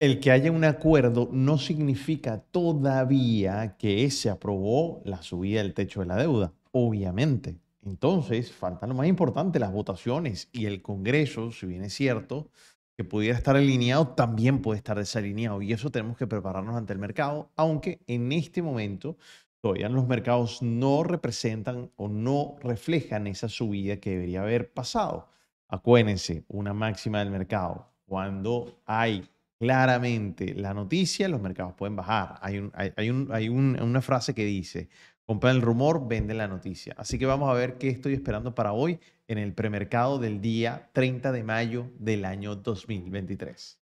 El que haya un acuerdo no significa todavía que se aprobó la subida del techo de la deuda, obviamente. Entonces, falta lo más importante, las votaciones y el Congreso, si bien es cierto, que pudiera estar alineado, también puede estar desalineado. Y eso tenemos que prepararnos ante el mercado, aunque en este momento todavía los mercados no representan o no reflejan esa subida que debería haber pasado. Acuérdense, una máxima del mercado, cuando hay claramente la noticia, los mercados pueden bajar. Hay, un, hay, un, hay una frase que dice, compran el rumor, venden la noticia. Así que vamos a ver qué estoy esperando para hoy en el premercado del día 30 de mayo del año 2023.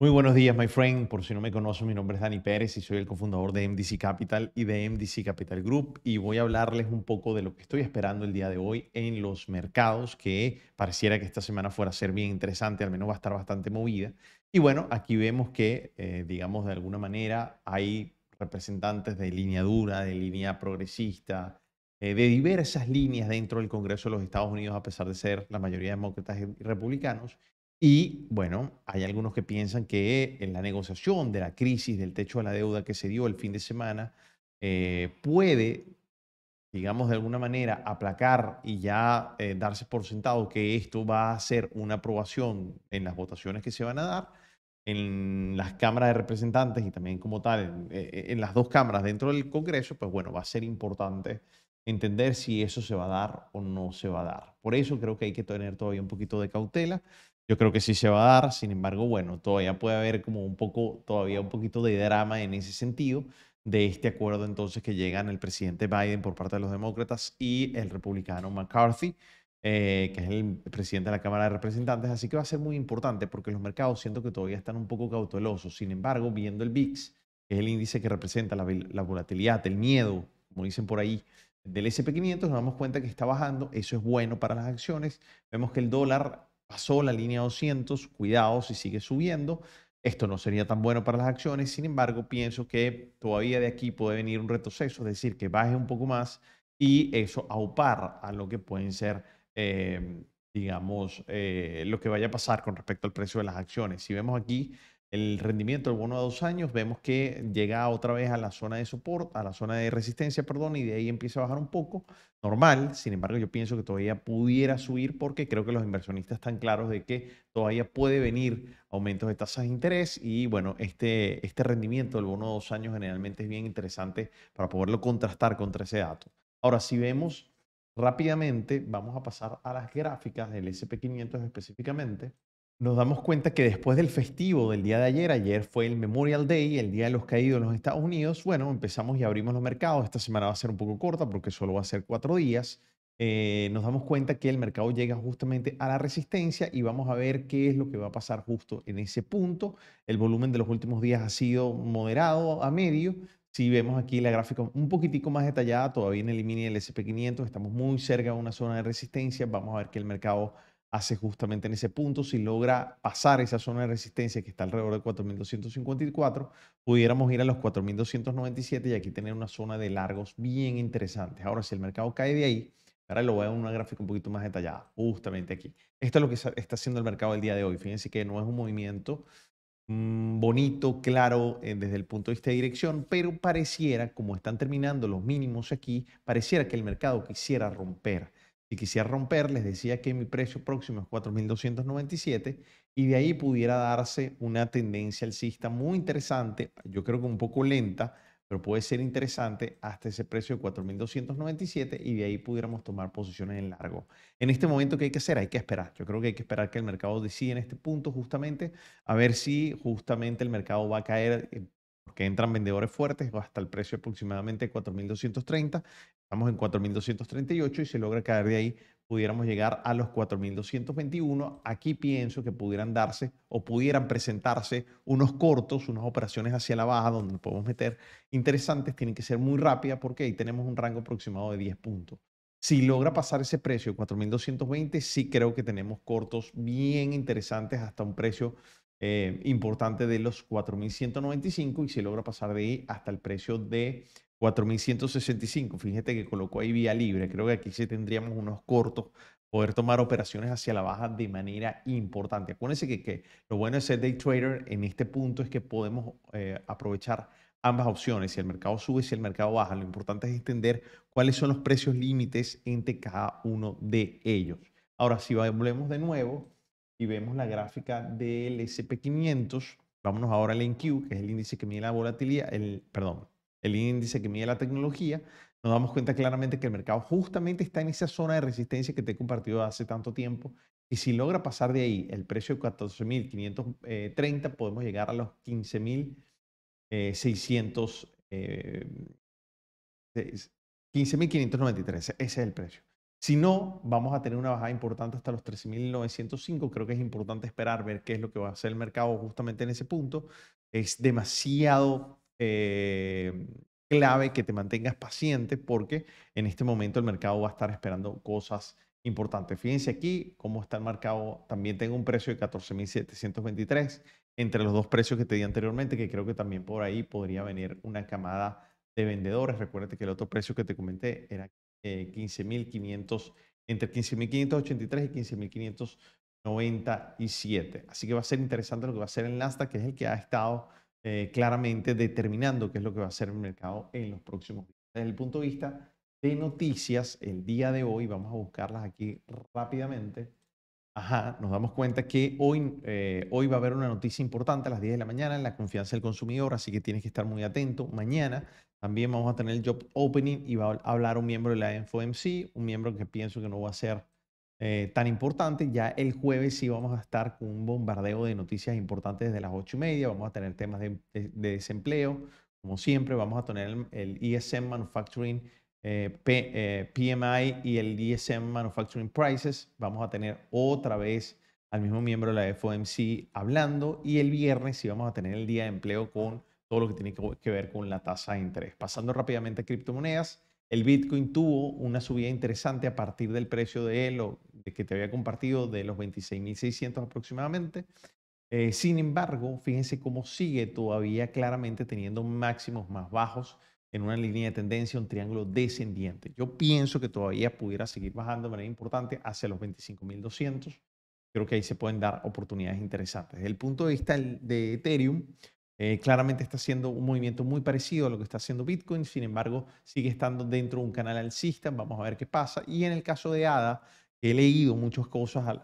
Muy buenos días, my friend. Por si no me conocen, mi nombre es Dani Pérez y soy el cofundador de MDC Capital y de MDC Capital Group. Y voy a hablarles un poco de lo que estoy esperando el día de hoy en los mercados, que pareciera que esta semana fuera a ser bien interesante, al menos va a estar bastante movida. Y bueno, aquí vemos que, eh, digamos, de alguna manera hay representantes de línea dura, de línea progresista, eh, de diversas líneas dentro del Congreso de los Estados Unidos, a pesar de ser la mayoría demócratas y republicanos. Y bueno, hay algunos que piensan que en la negociación de la crisis del techo de la deuda que se dio el fin de semana eh, puede, digamos de alguna manera, aplacar y ya eh, darse por sentado que esto va a ser una aprobación en las votaciones que se van a dar en las cámaras de representantes y también como tal en eh, las dos cámaras dentro del Congreso, pues bueno, va a ser importante entender si eso se va a dar o no se va a dar. Por eso creo que hay que tener todavía un poquito de cautela. Yo creo que sí se va a dar, sin embargo, bueno, todavía puede haber como un poco, todavía un poquito de drama en ese sentido de este acuerdo entonces que llegan el presidente Biden por parte de los demócratas y el republicano McCarthy, eh, que es el presidente de la Cámara de Representantes. Así que va a ser muy importante porque los mercados siento que todavía están un poco cautelosos. Sin embargo, viendo el VIX, que es el índice que representa la, la volatilidad, el miedo, como dicen por ahí, del SP500, nos damos cuenta que está bajando, eso es bueno para las acciones. Vemos que el dólar pasó la línea 200, cuidado si sigue subiendo. Esto no sería tan bueno para las acciones, sin embargo, pienso que todavía de aquí puede venir un retroceso, es decir, que baje un poco más y eso aupar a lo que pueden ser, eh, digamos, eh, lo que vaya a pasar con respecto al precio de las acciones. Si vemos aquí, el rendimiento del bono a dos años, vemos que llega otra vez a la zona de soporte, a la zona de resistencia, perdón, y de ahí empieza a bajar un poco. Normal, sin embargo, yo pienso que todavía pudiera subir porque creo que los inversionistas están claros de que todavía puede venir aumentos de tasas de interés y bueno, este, este rendimiento del bono a dos años generalmente es bien interesante para poderlo contrastar contra ese dato. Ahora, si vemos rápidamente, vamos a pasar a las gráficas del SP500 específicamente nos damos cuenta que después del festivo del día de ayer, ayer fue el Memorial Day, el Día de los Caídos en los Estados Unidos, bueno, empezamos y abrimos los mercados. Esta semana va a ser un poco corta porque solo va a ser cuatro días. Eh, nos damos cuenta que el mercado llega justamente a la resistencia y vamos a ver qué es lo que va a pasar justo en ese punto. El volumen de los últimos días ha sido moderado a medio. Si vemos aquí la gráfica un poquitico más detallada, todavía en el mini del SP500, estamos muy cerca de una zona de resistencia. Vamos a ver que el mercado hace justamente en ese punto, si logra pasar esa zona de resistencia que está alrededor de 4.254, pudiéramos ir a los 4.297 y aquí tener una zona de largos bien interesantes. Ahora, si el mercado cae de ahí, ahora lo voy a en una gráfica un poquito más detallada, justamente aquí. Esto es lo que está haciendo el mercado el día de hoy. Fíjense que no es un movimiento mm, bonito, claro, eh, desde el punto de vista de dirección, pero pareciera, como están terminando los mínimos aquí, pareciera que el mercado quisiera romper si quisiera romper, les decía que mi precio próximo es 4.297 y de ahí pudiera darse una tendencia alcista muy interesante, yo creo que un poco lenta, pero puede ser interesante hasta ese precio de 4.297 y de ahí pudiéramos tomar posiciones en largo. En este momento, ¿qué hay que hacer? Hay que esperar. Yo creo que hay que esperar que el mercado decida en este punto justamente, a ver si justamente el mercado va a caer eh, que entran vendedores fuertes hasta el precio aproximadamente 4.230. Estamos en 4.238 y se logra caer de ahí, pudiéramos llegar a los 4.221. Aquí pienso que pudieran darse o pudieran presentarse unos cortos, unas operaciones hacia la baja donde podemos meter interesantes. Tienen que ser muy rápidas porque ahí tenemos un rango aproximado de 10 puntos. Si logra pasar ese precio, 4.220, sí creo que tenemos cortos bien interesantes hasta un precio eh, importante de los 4.195 y se logra pasar de ahí hasta el precio de 4.165. Fíjate que colocó ahí vía libre. Creo que aquí sí tendríamos unos cortos poder tomar operaciones hacia la baja de manera importante. Acuérdense que, lo bueno de ser day trader en este punto es que podemos eh, aprovechar ambas opciones, si el mercado sube, si el mercado baja. Lo importante es entender cuáles son los precios límites entre cada uno de ellos. Ahora, si volvemos de nuevo y vemos la gráfica del SP500, vámonos ahora al NQ, que es el índice que mide la volatilidad, el, perdón, el índice que mide la tecnología, nos damos cuenta claramente que el mercado justamente está en esa zona de resistencia que te he compartido hace tanto tiempo. Y si logra pasar de ahí el precio de 14.530, podemos llegar a los 15.600. 15.593, eh, eh, ese es el precio. Si no, vamos a tener una bajada importante hasta los 13.905. Creo que es importante esperar, ver qué es lo que va a hacer el mercado justamente en ese punto. Es demasiado eh, clave que te mantengas paciente porque en este momento el mercado va a estar esperando cosas importantes. Fíjense aquí cómo está el mercado. También tengo un precio de 14.723 entre los dos precios que te di anteriormente, que creo que también por ahí podría venir una camada de vendedores. Recuerda que el otro precio que te comenté era 15.500, eh, entre 15.583 y 15.597. Así que va a ser interesante lo que va a ser el Nasdaq, que es el que ha estado eh, claramente determinando qué es lo que va a hacer el mercado en los próximos días. Desde el punto de vista de noticias, el día de hoy vamos a buscarlas aquí rápidamente. Ajá, nos damos cuenta que hoy, eh, hoy va a haber una noticia importante a las 10 de la mañana en la confianza del consumidor, así que tienes que estar muy atento. Mañana también vamos a tener el job opening y va a hablar un miembro de la InfoMC, un miembro que pienso que no va a ser eh, tan importante. Ya el jueves sí vamos a estar con un bombardeo de noticias importantes desde las 8 y media. Vamos a tener temas de, desempleo, como siempre. Vamos a tener el, el ESM Manufacturing eh, PMI eh, y el DSM Manufacturing Prices. Vamos a tener otra vez al mismo miembro de la FOMC hablando y el viernes sí vamos a tener el día de empleo con todo lo que tiene que ver con la tasa de interés. Pasando rápidamente a criptomonedas, el Bitcoin tuvo una subida interesante a partir del precio de lo de que te había compartido de los 26.600 aproximadamente. Eh, sin embargo, fíjense cómo sigue todavía claramente teniendo máximos más bajos en una línea de tendencia, un triángulo descendiente. Yo pienso que todavía pudiera seguir bajando de manera importante hacia los 25.200. Creo que ahí se pueden dar oportunidades interesantes. Desde el punto de vista de Ethereum, eh, claramente está haciendo un movimiento muy parecido a lo que está haciendo Bitcoin, sin embargo, sigue estando dentro de un canal alcista. Vamos a ver qué pasa. Y en el caso de ADA, he leído muchas cosas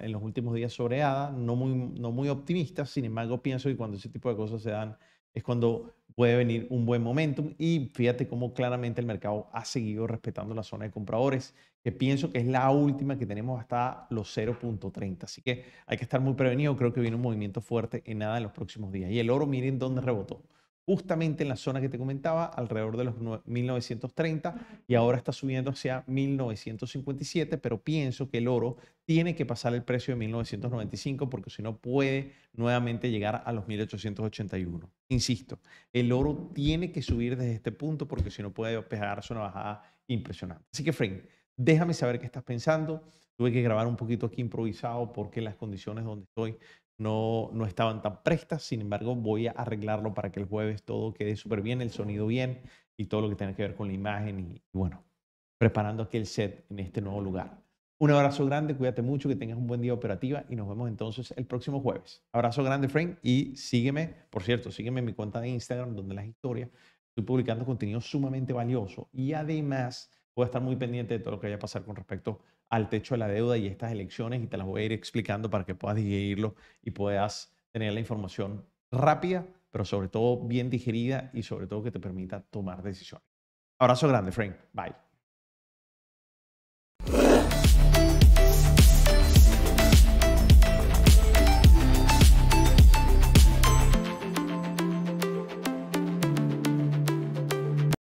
en los últimos días sobre ADA, no muy, no muy optimistas, sin embargo, pienso que cuando ese tipo de cosas se dan, es cuando puede venir un buen momentum y fíjate cómo claramente el mercado ha seguido respetando la zona de compradores, que pienso que es la última que tenemos hasta los 0.30. Así que hay que estar muy prevenido, creo que viene un movimiento fuerte en nada en los próximos días. Y el oro, miren dónde rebotó justamente en la zona que te comentaba, alrededor de los 1930, y ahora está subiendo hacia 1957, pero pienso que el oro tiene que pasar el precio de 1995 porque si no puede nuevamente llegar a los 1881. Insisto, el oro tiene que subir desde este punto porque si no puede pegarse una bajada impresionante. Así que, Frank, déjame saber qué estás pensando. Tuve que grabar un poquito aquí improvisado porque las condiciones donde estoy no, estaban tan prestas, sin embargo voy a arreglarlo para que el jueves todo quede súper bien, el sonido bien y todo lo que tenga que ver con la imagen y, bueno, preparando aquí el set en este nuevo lugar. Un abrazo grande, cuídate mucho, que tengas un buen día operativa y nos vemos entonces el próximo jueves. Abrazo grande, Frank, y sígueme, por cierto, sígueme en mi cuenta de Instagram, donde las historias estoy publicando contenido sumamente valioso y además voy a estar muy pendiente de todo lo que vaya a pasar con respecto al techo de la deuda y estas elecciones y te las voy a ir explicando para que puedas digerirlo y puedas tener la información rápida, pero sobre todo bien digerida y sobre todo que te permita tomar decisiones. Abrazo grande, Frank. Bye.